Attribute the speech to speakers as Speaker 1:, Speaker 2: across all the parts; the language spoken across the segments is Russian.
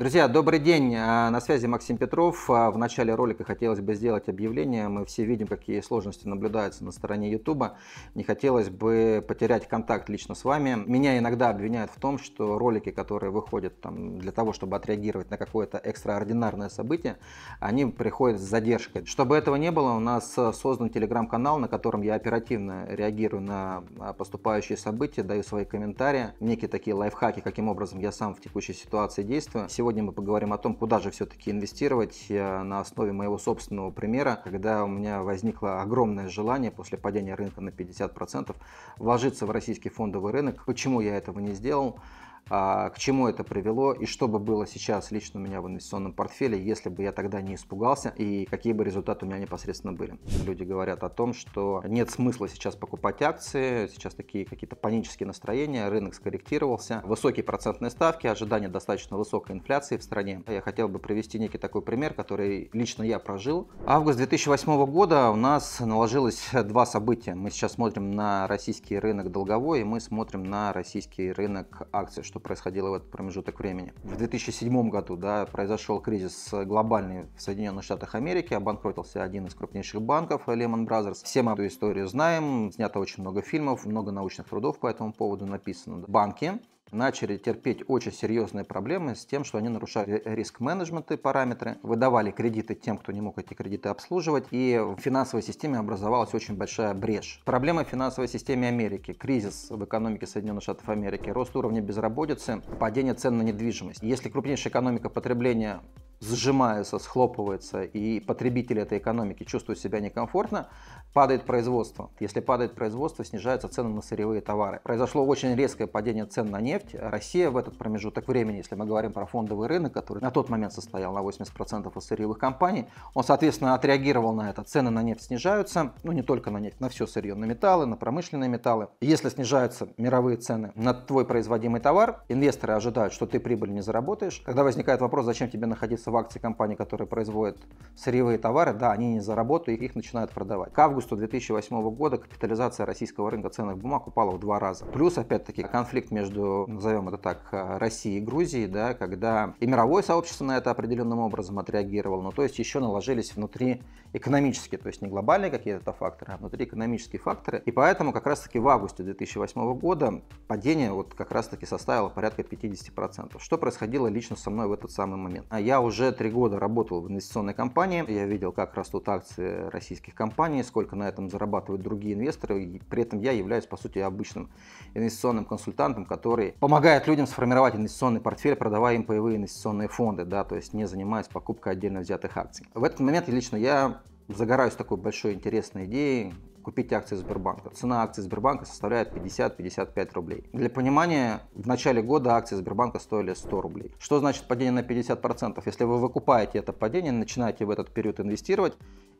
Speaker 1: Друзья, добрый день. А, на связи Максим Петров. А, в начале ролика хотелось бы сделать объявление. Мы все видим, какие сложности наблюдаются на стороне YouTube. Не хотелось бы потерять контакт лично с вами. Меня иногда обвиняют в том, что ролики, которые выходят там, для того, чтобы отреагировать на какое-то экстраординарное событие, они приходят с задержкой. Чтобы этого не было, у нас э, создан телеграм-канал, на котором я оперативно реагирую на а, поступающие события, даю свои комментарии, некие такие лайфхаки, каким образом я сам в текущей ситуации действую. Сегодня Сегодня мы поговорим о том, куда же все-таки инвестировать э, на основе моего собственного примера, когда у меня возникло огромное желание после падения рынка на 50% вложиться в российский фондовый рынок. Почему я этого не сделал? А к чему это привело и что бы было сейчас лично у меня в инвестиционном портфеле, если бы я тогда не испугался и какие бы результаты у меня непосредственно были. Люди говорят о том, что нет смысла сейчас покупать акции, сейчас такие какие-то панические настроения, рынок скорректировался, высокие процентные ставки, ожидания достаточно высокой инфляции в стране. Я хотел бы привести некий такой пример, который лично я прожил. Август 2008 года у нас наложилось два события. Мы сейчас смотрим на российский рынок долговой и мы смотрим на российский рынок акций, что происходило в этот промежуток времени. В 2007 году да, произошел кризис э, глобальный в Соединенных Штатах Америки, обанкротился один из крупнейших банков э, Lehman Brothers. Все мы эту историю знаем, снято очень много фильмов, много научных трудов по этому поводу написано. Банки начали терпеть очень серьезные проблемы с тем, что они нарушали риск-менеджменты, параметры, выдавали кредиты тем, кто не мог эти кредиты обслуживать, и в финансовой системе образовалась очень большая брешь. Проблемы в финансовой системе Америки, кризис в экономике Соединенных Штатов Америки, рост уровня безработицы, падение цен на недвижимость. Если крупнейшая экономика потребления сжимается, схлопывается, и потребители этой экономики чувствуют себя некомфортно, падает производство. Если падает производство, снижаются цены на сырьевые товары. Произошло очень резкое падение цен на нефть. Россия в этот промежуток времени, если мы говорим про фондовый рынок, который на тот момент состоял на 80% из сырьевых компаний, он, соответственно, отреагировал на это. Цены на нефть снижаются, ну не только на нефть, на все сырье, на металлы, на промышленные металлы. Если снижаются мировые цены на твой производимый товар, инвесторы ожидают, что ты прибыль не заработаешь. Когда возникает вопрос, зачем тебе находиться в акции компании, которая производит сырьевые товары, да, они не заработают, их начинают продавать. К августу августа 2008 года капитализация российского рынка ценных бумаг упала в два раза. Плюс, опять-таки, конфликт между, назовем это так, Россией и Грузией, да, когда и мировое сообщество на это определенным образом отреагировало, но то есть еще наложились внутри экономические, то есть не глобальные какие-то факторы, а внутри экономические факторы. И поэтому как раз-таки в августе 2008 года падение вот как раз-таки составило порядка 50%. Что происходило лично со мной в этот самый момент? А я уже три года работал в инвестиционной компании, я видел, как растут акции российских компаний, сколько только на этом зарабатывают другие инвесторы, и при этом я являюсь, по сути, обычным инвестиционным консультантом, который помогает людям сформировать инвестиционный портфель, продавая им паевые инвестиционные фонды, да, то есть не занимаясь покупкой отдельно взятых акций. В этот момент лично я загораюсь такой большой интересной идеей, купить акции Сбербанка. Цена акций Сбербанка составляет 50-55 рублей. Для понимания, в начале года акции Сбербанка стоили 100 рублей. Что значит падение на 50%? Если вы выкупаете это падение, начинаете в этот период инвестировать,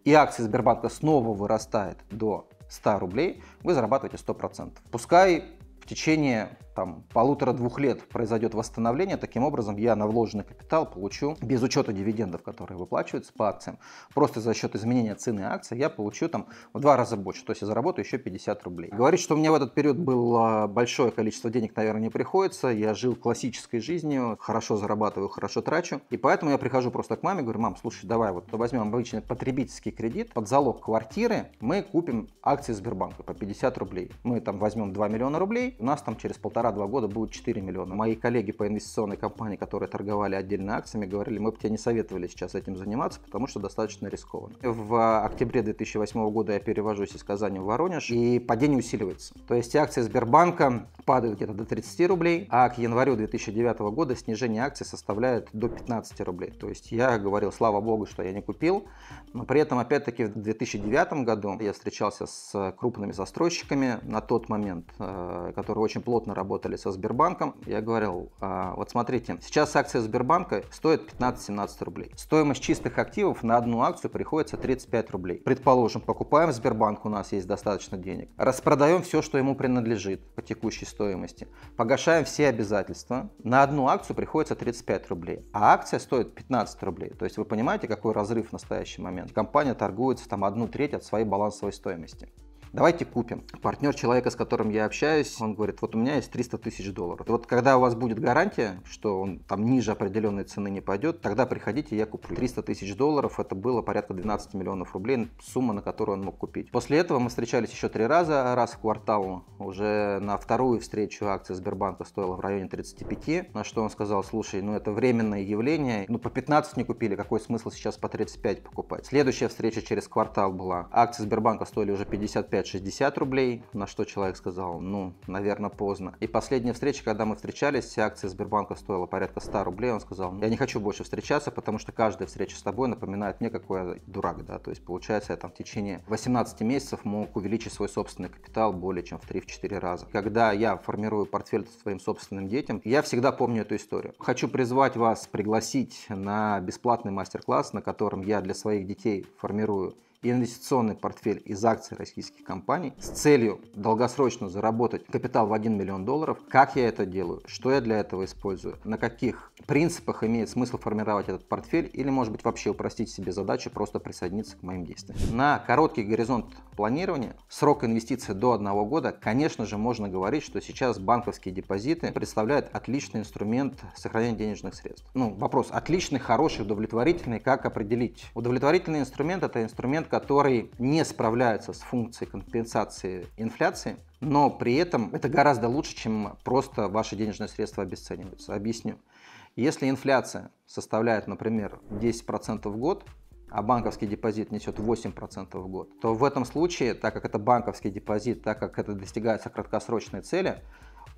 Speaker 1: и акции Сбербанка снова вырастает до 100 рублей, вы зарабатываете 100%. Пускай в течение там полутора-двух лет произойдет восстановление, таким образом я на вложенный капитал получу, без учета дивидендов, которые выплачиваются по акциям, просто за счет изменения цены акций я получу там в два раза больше, то есть я заработаю еще 50 рублей. Говорить, что у меня в этот период было большое количество денег, наверное, не приходится, я жил классической жизнью, хорошо зарабатываю, хорошо трачу, и поэтому я прихожу просто к маме, говорю, мам, слушай, давай вот возьмем обычный потребительский кредит, под залог квартиры мы купим акции Сбербанка по 50 рублей, мы там возьмем 2 миллиона рублей, у нас там через полтора два года будет 4 миллиона. Мои коллеги по инвестиционной компании, которые торговали отдельно акциями, говорили, мы бы тебе не советовали сейчас этим заниматься, потому что достаточно рискованно. В а, октябре 2008 года я перевожусь из Казани в Воронеж, и падение усиливается. То есть акции Сбербанка падают где-то до 30 рублей, а к январю 2009 года снижение акций составляет до 15 рублей. То есть я говорил, слава богу, что я не купил, но при этом, опять-таки, в 2009 году я встречался с крупными застройщиками на тот момент, э, которые очень плотно работали работали со Сбербанком, я говорил, «А, вот смотрите, сейчас акция Сбербанка стоит 15-17 рублей. Стоимость чистых активов на одну акцию приходится 35 рублей. Предположим, покупаем Сбербанк, у нас есть достаточно денег. Распродаем все, что ему принадлежит по текущей стоимости. Погашаем все обязательства. На одну акцию приходится 35 рублей, а акция стоит 15 рублей. То есть вы понимаете, какой разрыв в настоящий момент. Компания торгуется там одну треть от своей балансовой стоимости. Давайте купим. Партнер человека, с которым я общаюсь, он говорит, вот у меня есть 300 тысяч долларов. И вот когда у вас будет гарантия, что он там ниже определенной цены не пойдет, тогда приходите, я куплю. 300 тысяч долларов, это было порядка 12 миллионов рублей, сумма, на которую он мог купить. После этого мы встречались еще три раза, раз в квартал. Уже на вторую встречу акция Сбербанка стоила в районе 35, на что он сказал, слушай, ну это временное явление, ну по 15 не купили, какой смысл сейчас по 35 покупать? Следующая встреча через квартал была. Акции Сбербанка стоили уже 55 говорят 60 рублей, на что человек сказал, ну, наверное, поздно. И последняя встреча, когда мы встречались, акция Сбербанка стоила порядка 100 рублей, он сказал, я не хочу больше встречаться, потому что каждая встреча с тобой напоминает мне, какой я дурак, да, то есть получается, я там в течение 18 месяцев мог увеличить свой собственный капитал более чем в 3-4 раза. Когда я формирую портфель своим собственным детям, я всегда помню эту историю. Хочу призвать вас пригласить на бесплатный мастер-класс, на котором я для своих детей формирую инвестиционный портфель из акций российских компаний с целью долгосрочно заработать капитал в 1 миллион долларов. Как я это делаю? Что я для этого использую? На каких принципах имеет смысл формировать этот портфель? Или, может быть, вообще упростить себе задачу, просто присоединиться к моим действиям? На короткий горизонт планирования, срок инвестиций до одного года, конечно же, можно говорить, что сейчас банковские депозиты представляют отличный инструмент сохранения денежных средств. Ну, вопрос, отличный, хороший, удовлетворительный, как определить? Удовлетворительный инструмент – это инструмент, которые не справляются с функцией компенсации инфляции, но при этом это гораздо лучше, чем просто ваши денежные средства обесцениваются. Объясню. Если инфляция составляет, например, 10% в год, а банковский депозит несет 8% в год, то в этом случае, так как это банковский депозит, так как это достигается краткосрочной цели,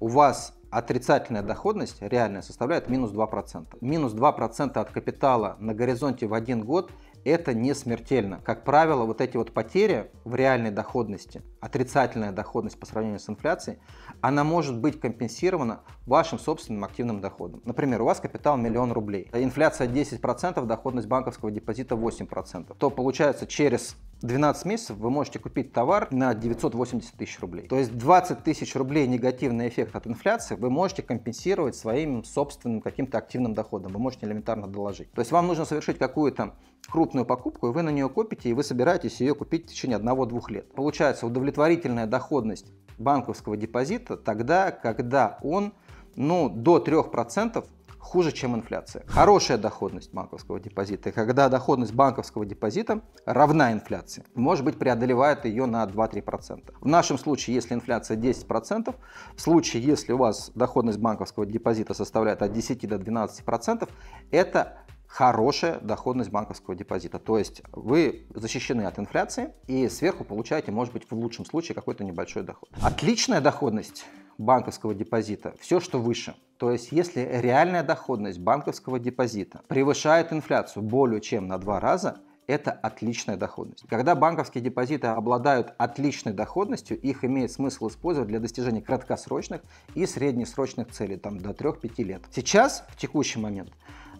Speaker 1: у вас отрицательная доходность реальная составляет минус 2%. Минус 2% от капитала на горизонте в один год это не смертельно. Как правило, вот эти вот потери в реальной доходности, отрицательная доходность по сравнению с инфляцией, она может быть компенсирована вашим собственным активным доходом. Например, у вас капитал миллион рублей, инфляция 10%, доходность банковского депозита 8%. То получается через 12 месяцев вы можете купить товар на 980 тысяч рублей. То есть 20 тысяч рублей негативный эффект от инфляции вы можете компенсировать своим собственным каким-то активным доходом. Вы можете элементарно доложить. То есть вам нужно совершить какую-то крупную покупку, и вы на нее копите, и вы собираетесь ее купить в течение одного-двух лет. Получается удовлетворительная доходность банковского депозита тогда, когда он ну, до 3% хуже, чем инфляция. Хорошая доходность банковского депозита, когда доходность банковского депозита равна инфляции, может быть преодолевает ее на 2-3%. В нашем случае, если инфляция 10%, в случае, если у вас доходность банковского депозита составляет от 10 до 12%, это хорошая доходность банковского депозита. То есть вы защищены от инфляции и сверху получаете, может быть, в лучшем случае какой-то небольшой доход. Отличная доходность банковского депозита, все, что выше. То есть, если реальная доходность банковского депозита превышает инфляцию более чем на два раза, это отличная доходность. Когда банковские депозиты обладают отличной доходностью, их имеет смысл использовать для достижения краткосрочных и среднесрочных целей, там до 3-5 лет. Сейчас, в текущий момент,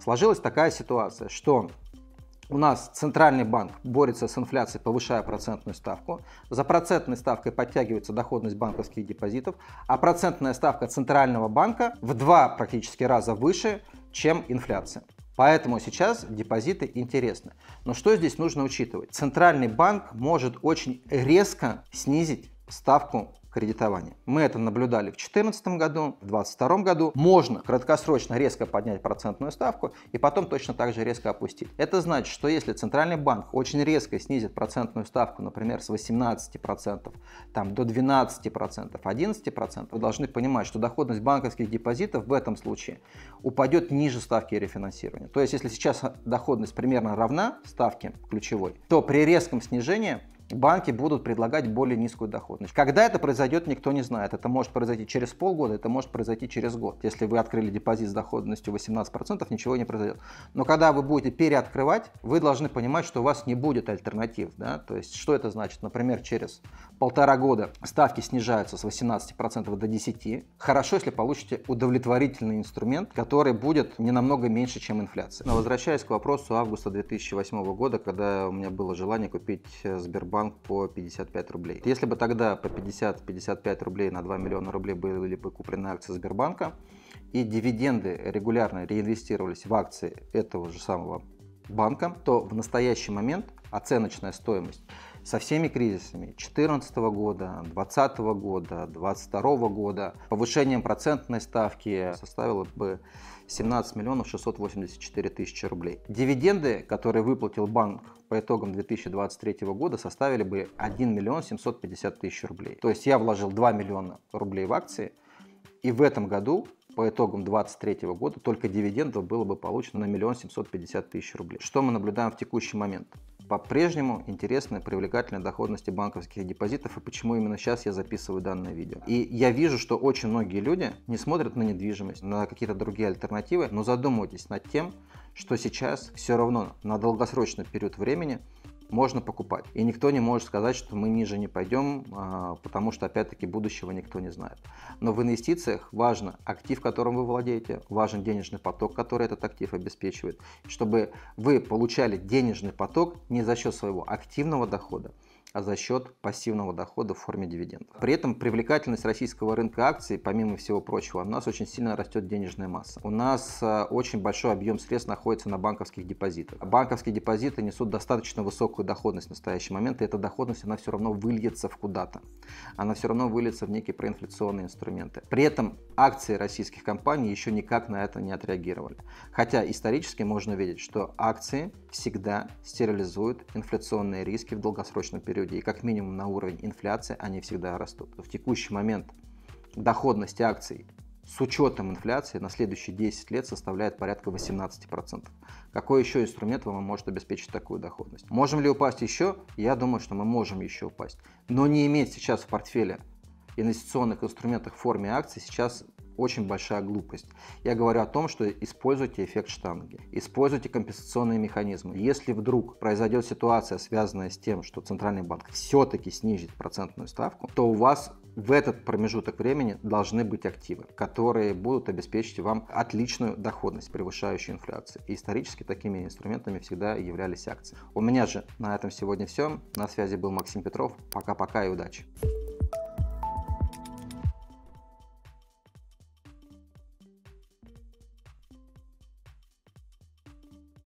Speaker 1: сложилась такая ситуация, что у нас центральный банк борется с инфляцией, повышая процентную ставку. За процентной ставкой подтягивается доходность банковских депозитов, а процентная ставка центрального банка в два практически раза выше, чем инфляция. Поэтому сейчас депозиты интересны. Но что здесь нужно учитывать? Центральный банк может очень резко снизить ставку кредитования. Мы это наблюдали в 2014 году, в 2022 году. Можно краткосрочно резко поднять процентную ставку и потом точно так же резко опустить. Это значит, что если Центральный банк очень резко снизит процентную ставку, например, с 18% там, до 12%, 11%, вы должны понимать, что доходность банковских депозитов в этом случае упадет ниже ставки рефинансирования. То есть, если сейчас доходность примерно равна ставке ключевой, то при резком снижении банки будут предлагать более низкую доходность. Когда это произойдет, никто не знает. Это может произойти через полгода, это может произойти через год. Если вы открыли депозит с доходностью 18%, ничего не произойдет. Но когда вы будете переоткрывать, вы должны понимать, что у вас не будет альтернатив. Да? То есть, что это значит? Например, через полтора года ставки снижаются с 18% до 10%. Хорошо, если получите удовлетворительный инструмент, который будет не намного меньше, чем инфляция. Но возвращаясь к вопросу августа 2008 года, когда у меня было желание купить э, Сбербанк банк по 55 рублей. Если бы тогда по 50-55 рублей на 2 миллиона рублей были бы куплены акции Сбербанка, и дивиденды регулярно реинвестировались в акции этого же самого банка, то в настоящий момент оценочная стоимость со всеми кризисами 2014 года, 2020 года, 2022 года, повышением процентной ставки составила бы 17 миллионов 684 тысячи рублей. Дивиденды, которые выплатил банк по итогам 2023 года, составили бы 1 миллион 750 тысяч рублей. То есть я вложил 2 миллиона рублей в акции, и в этом году по итогам 2023 года только дивидендов было бы получено на миллион семьсот пятьдесят тысяч рублей. Что мы наблюдаем в текущий момент? по-прежнему интересны привлекательные доходности банковских депозитов и почему именно сейчас я записываю данное видео. И я вижу, что очень многие люди не смотрят на недвижимость, на какие-то другие альтернативы, но задумывайтесь над тем, что сейчас все равно на долгосрочный период времени – можно покупать. И никто не может сказать, что мы ниже не пойдем, а, потому что, опять-таки, будущего никто не знает. Но в инвестициях важно актив, которым вы владеете, важен денежный поток, который этот актив обеспечивает, чтобы вы получали денежный поток не за счет своего активного дохода, а за счет пассивного дохода в форме дивидендов. При этом привлекательность российского рынка акций, помимо всего прочего, у нас очень сильно растет денежная масса. У нас э, очень большой объем средств находится на банковских депозитах. Банковские депозиты несут достаточно высокую доходность в настоящий момент, и эта доходность, она все равно выльется в куда-то. Она все равно выльется в некие проинфляционные инструменты. При этом акции российских компаний еще никак на это не отреагировали. Хотя исторически можно видеть, что акции всегда стерилизуют инфляционные риски в долгосрочном периоде и как минимум на уровень инфляции, они всегда растут. В текущий момент доходность акций с учетом инфляции на следующие 10 лет составляет порядка 18%. Какой еще инструмент вам может обеспечить такую доходность? Можем ли упасть еще? Я думаю, что мы можем еще упасть. Но не иметь сейчас в портфеле инвестиционных инструментах в форме акций сейчас очень большая глупость. Я говорю о том, что используйте эффект штанги, используйте компенсационные механизмы. Если вдруг произойдет ситуация, связанная с тем, что Центральный банк все-таки снизит процентную ставку, то у вас в этот промежуток времени должны быть активы, которые будут обеспечить вам отличную доходность, превышающую инфляцию. И исторически такими инструментами всегда являлись акции. У меня же на этом сегодня все. На связи был Максим Петров. Пока-пока и удачи!